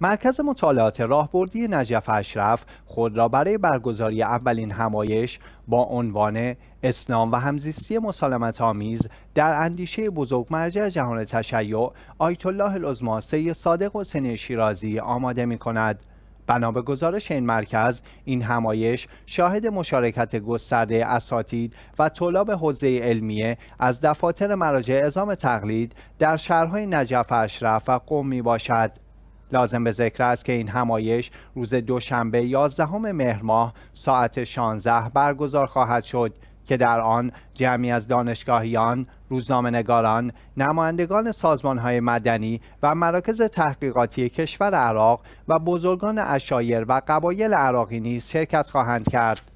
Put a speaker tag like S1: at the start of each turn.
S1: مرکز مطالعات راهبردی نجف اشرف خود را برای برگزاری اولین همایش با عنوان اسلام و همزیستی مسالمت آمیز در اندیشه بزرگ مرجع جهان تشیع آیت الله العظما سید صادق حسین شیرازی آماده می کند. بنا به گزارش این مرکز این همایش شاهد مشارکت گسترده اساتید و طلاب حوزه علمیه از دفاتر مراجع اعزام تقلید در شهرهای نجف اشرف و قم می باشد لازم به ذکر است که این همایش روز دوشنبه 11 مهر ماه ساعت 16 برگزار خواهد شد که در آن جمعی از دانشگاهیان، روزنامه‌نگاران، نمایندگان سازمانهای مدنی و مراکز تحقیقاتی کشور عراق و بزرگان اشایر و قبایل عراقی نیز شرکت خواهند کرد.